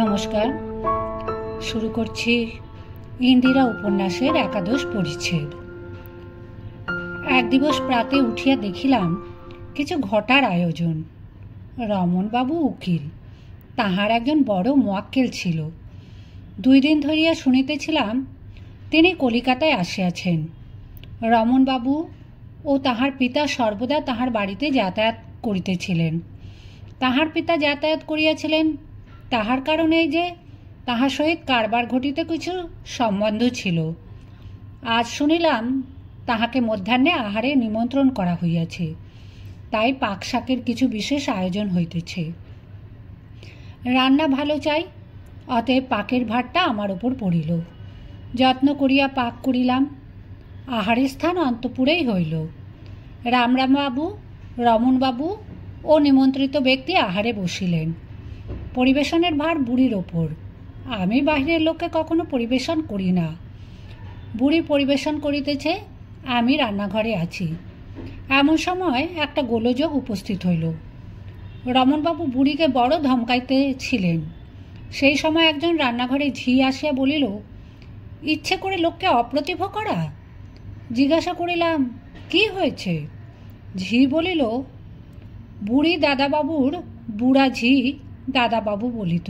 নমস্কার শুরু করছি ইন্দিরা উপন্যাসের একাদশ পরিচ্ছেদ এক দিবস প্রাতে উঠিয়া দেখিলাম কিছু ঘটার আয়োজন রমনবাবু উকিল তাহার একজন বড় মোয়াক্কেল ছিল দুই দিন ধরিয়া শুনিতেছিলাম তিনি কলিকাতায় আসিয়াছেন রমনবাবু ও তাহার পিতা সর্বদা তাহার বাড়িতে যাতায়াত করিতেছিলেন তাহার পিতা যাতায়াত করিয়াছিলেন তাহার কারণে যে তাহার সহিত কারবার ঘটিতে কিছু সম্বন্ধ ছিল আজ শুনিলাম তাহাকে মধ্যাহ্নে আহারে নিমন্ত্রণ করা হইয়াছে তাই পাকশাকের কিছু বিশেষ আয়োজন হইতেছে রান্না ভালো চাই অতএব পাকের ভারটা আমার ওপর পড়িল যত্ন করিয়া পাক করিলাম আহারের স্থান অন্তপুরেই হইল রামরামবাবু রমণবাবু ও নিমন্ত্রিত ব্যক্তি আহারে বসিলেন পরিবেশনের ভার বুড়ির ওপর আমি বাহিরের লোককে কখনো পরিবেশন করি না বুড়ি পরিবেশন করিতেছে আমি রান্নাঘরে আছি এমন সময় একটা গোলযোগ উপস্থিত হইল রমনবাবু বুড়িকে বড় ধমকাইতে ছিলেন সেই সময় একজন রান্নাঘরে ঝি আসিয়া বলিল ইচ্ছে করে লোককে অপ্রতিভ করা জিজ্ঞাসা করিলাম কি হয়েছে ঝি বলিল বুড়ি দাদাবাবুর বুড়া ঝি দাদাবাবু বলিত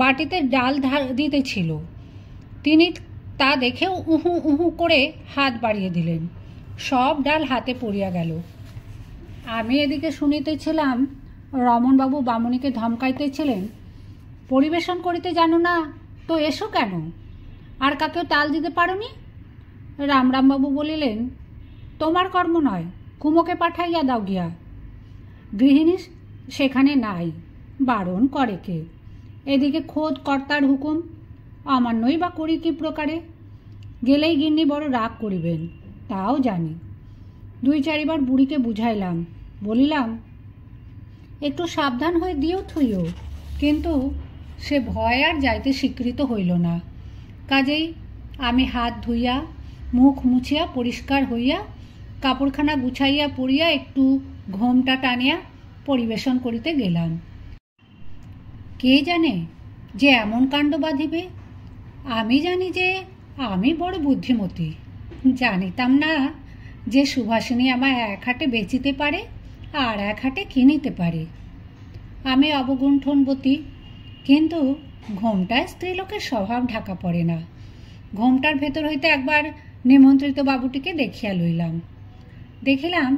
বাটিতে ডাল ধার দিতেছিল তিনি তা দেখেও উহু উহু করে হাত বাড়িয়ে দিলেন সব ডাল হাতে পড়িয়া গেল আমি এদিকে শুনিতেছিলাম রমনবাবু বামনিকে ধমকাইতেছিলেন পরিবেশন করিতে জানো না তো এসো কেন আর কাকেও তাল দিতে পারোনি রামরামবাবু বলিলেন তোমার কর্ম নয় কুমোকে পাঠাইয়া দাও গিয়া গৃহিণী সেখানে নাই বারণ করে কে এদিকে খোদ কর্তার হুকুম অমান্যই বা করি কি প্রকারে গেলেই গিন্নি বড় রাগ করিবেন তাও জানি দুই চারিবার বুড়িকে বুঝাইলাম বলিলাম একটু সাবধান হয়ে দিও থইও কিন্তু সে ভয় আর যাইতে স্বীকৃত হইল না কাজেই আমি হাত ধুইয়া মুখ মুছিয়া পরিষ্কার হইয়া কাপড়খানা গুছাইয়া পড়িয়া একটু ঘোমটা টানিয়া পরিবেশন করিতে গেলাম কে জানে যে এমন কাণ্ড বাঁধিবে আমি জানি যে আমি বড় বুদ্ধিমতী জানিতাম না যে সুভাষিনী আমায় এক হাটে বেচিতে পারে আর এক হাটে কিনিতে পারে আমি অবগুণ্ঠনবতী কিন্তু ঘোমটায় স্ত্রীলোকের স্বভাব ঢাকা পড়ে না ঘোমটার ভেতর হইতে একবার নিমন্ত্রিত বাবুটিকে দেখিয়া লইলাম দেখিলাম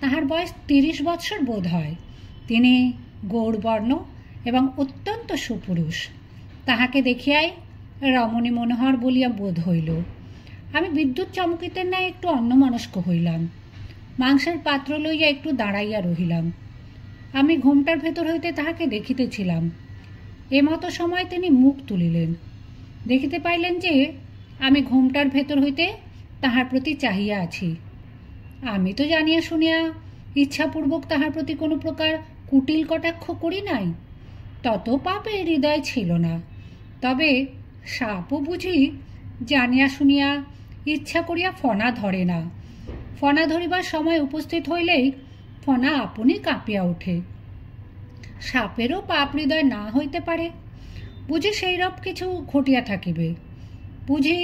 তাহার বয়স তিরিশ বৎসর বোধ হয় তিনি গৌরবর্ণ এবং অত্যন্ত সুপুরুষ তাহাকে দেখিয়াই রমণী মনোহর বলিয়া বোধ হইল আমি বিদ্যুৎ চমকিতের ন্যায় একটু অন্যমনস্ক হইলাম মাংসের পাত্র লইয়া একটু দাঁড়াইয়া রহিলাম আমি ঘুমটার ভেতর হইতে তাহাকে দেখিতেছিলাম এমতো সময় তিনি মুখ তুলিলেন দেখিতে পাইলেন যে আমি ঘুমটার ভেতর হইতে তাহার প্রতি চাহিয়া আছি আমি তো জানিয়া শুনিয়া ইচ্ছাপূর্বক তাহার প্রতি কোনো প্রকার কুটিল কটাক্ষ করি নাই তত পাপে হৃদয় ছিল না তবে সাপও বুঝি জানিয়া শুনিয়া ইচ্ছা করিয়া ফনা ধরে না ফনা ধরিবার সময় উপস্থিত হইলেই ফনা আপনি কাঁপিয়া ওঠে সাপেরও পাপ হৃদয় না হইতে পারে বুঝি সেইরূপ কিছু ঘটিয়া থাকিবে বুঝি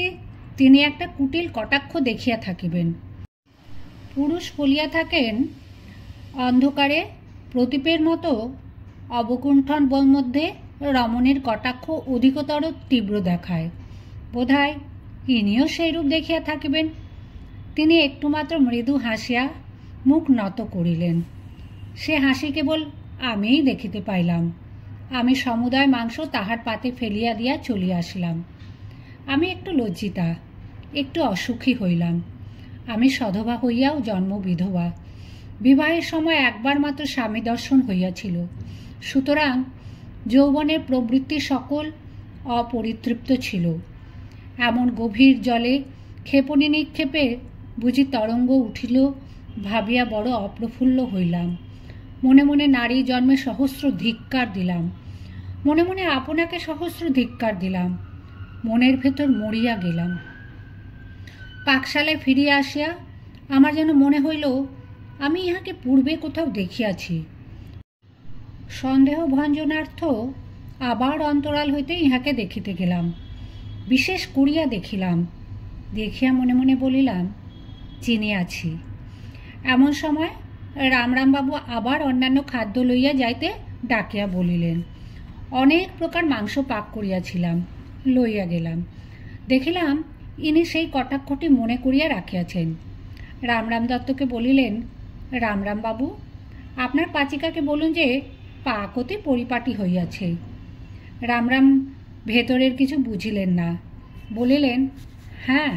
তিনি একটা কুটিল কটাক্ষ দেখিয়া থাকিবেন পুরুষ বলিয়া থাকেন অন্ধকারে প্রদীপের মতো অবকুণ্ঠন মধ্যে রমণের কটাক্ষ অধিকতর তীব্র দেখায় বোধ হয় ইনিও সেইরূপ দেখিয়া থাকিবেন তিনি একটুমাত্র মৃদু হাসিয়া মুখ নত করিলেন সে হাসি কেবল আমিই দেখিতে পাইলাম আমি সমুদায় মাংস তাহার পাতে ফেলিয়া দিয়া চলিয়া আসলাম আমি একটু লজ্জিতা একটু অসুখী হইলাম আমি সধবা হইয়াও জন্ম বিধবা বিবাহের সময় একবার মাত্র স্বামী দর্শন হইয়াছিল সুতরাং যৌবনের প্রবৃত্তি সকল অপরিতৃপ্ত ছিল এমন গভীর জলে ক্ষেপণি নিক্ষেপে বুঝি তরঙ্গ উঠিল ভাবিয়া বড় অপ্রফুল্ল হইলাম মনে মনে নারী জন্মে সহস্র ধিক্কার দিলাম মনে মনে আপনাকে সহস্র ধিক্কার দিলাম মনের ভেতর মরিয়া গেলাম পাকশালে ফিরিয়া আসিয়া আমার যেন মনে হইল আমি ইহাকে পূর্বে কোথাও দেখিয়াছি সন্দেহ ভঞ্জনার্থ আবার অন্তরাল হইতে ইহাকে দেখিতে গেলাম বিশেষ করিয়া দেখিলাম দেখিয়া মনে মনে বলিলাম চিনি আছি এমন সময় রামরামবাবু আবার অন্যান্য খাদ্য লইয়া যাইতে ডাকিয়া বলিলেন অনেক প্রকার মাংস পাক করিয়াছিলাম লইয়া গেলাম দেখিলাম ইনি সেই কটাক্ষটি মনে করিয়া রাখিয়াছেন রামরাম দত্তকে বলিলেন রামরামবাবু আপনার পাচিকাকে বলুন যে পাক হতে পরিপাটি হইয়াছে রামরাম ভেতরের কিছু বুঝিলেন না বলিলেন হ্যাঁ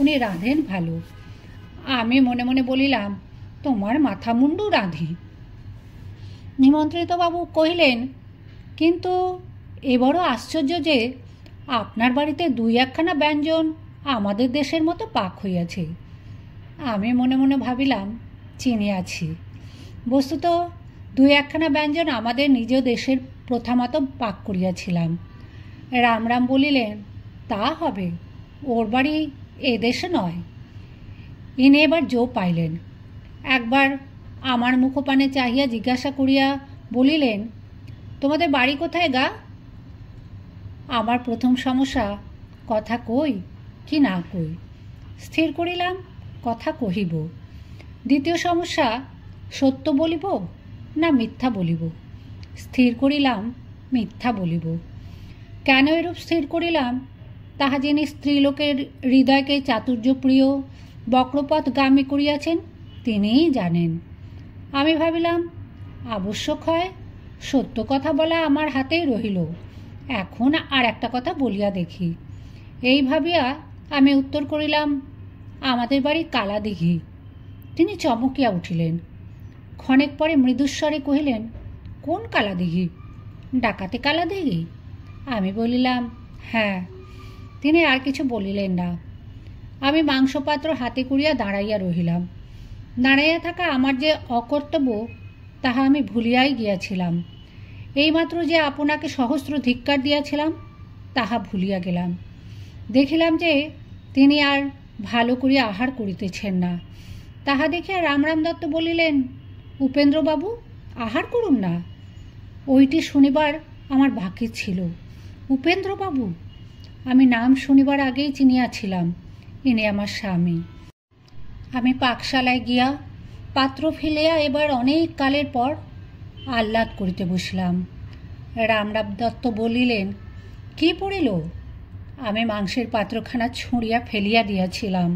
উনি রাঁধেন ভালো আমি মনে মনে বলিলাম তোমার মাথা মুন্ডু রাঁধি নিমন্ত্রিতবাবু কহিলেন কিন্তু এ বড় আশ্চর্য যে আপনার বাড়িতে দুই একখানা ব্যঞ্জন আমাদের দেশের মতো পাক হইয়াছে আমি মনে মনে ভাবিলাম চিনিয়াছি বস্তুত দুই একখানা ব্যঞ্জন আমাদের নিজ দেশের প্রথামত পাক করিয়াছিলাম রাম রাম বলিলেন তা হবে ওর বাড়ি এ দেশে নয় ইনি এবার জো পাইলেন একবার আমার মুখপানে চাহিয়া জিজ্ঞাসা করিয়া বলিলেন তোমাদের বাড়ি কোথায় গা আমার প্রথম সমস্যা কথা কই কি না কই স্থির করিলাম কথা কহিব দ্বিতীয় সমস্যা সত্য বলিব না মিথ্যা বলিব স্থির করিলাম মিথ্যা বলিব কেন এরূপ স্থির করিলাম তাহা যিনি স্ত্রীলোকের হৃদয়কে চাতুর্যপ্রিয় গামে করিয়াছেন তিনিই জানেন আমি ভাবিলাম আবশ্যক হয় সত্য কথা বলা আমার হাতেই রহিল এখন আর একটা কথা বলিয়া দেখি এই ভাবিয়া আমি উত্তর করিলাম আমাদের বাড়ি কালাদিঘি তিনি চমকিয়া উঠিলেন ক্ষণেক পরে মৃদুস্বরে কহিলেন কোন দিঘি ডাকাতে দিঘি আমি বলিলাম হ্যাঁ তিনি আর কিছু বলিলেন না আমি মাংসপাত্র হাতে করিয়া দাঁড়াইয়া রহিলাম দাঁড়াইয়া থাকা আমার যে অকর্তব্য তাহা আমি ভুলিয়াই গিয়াছিলাম এইমাত্র যে আপনাকে সহস্র ধিক্কার দিয়াছিলাম তাহা ভুলিয়া গেলাম দেখিলাম যে তিনি আর ভালো করিয়া আহার করিতেছেন না তাহা দেখিয়া রামরাম দত্ত বলিলেন উপেন্দ্রবাবু আহার করুন না ওইটি শনিবার আমার বাকি ছিল উপেন্দ্রবাবু আমি নাম শনিবার আগেই চিনিয়াছিলাম ইনি আমার স্বামী আমি পাকশালায় গিয়া পাত্র ফেলিয়া এবার অনেক কালের পর আহ্লাদ করিতে বসলাম রামরাব দত্ত বলিলেন কি পড়িল আমি মাংসের পাত্রখানা ছুঁড়িয়া ফেলিয়া দিয়াছিলাম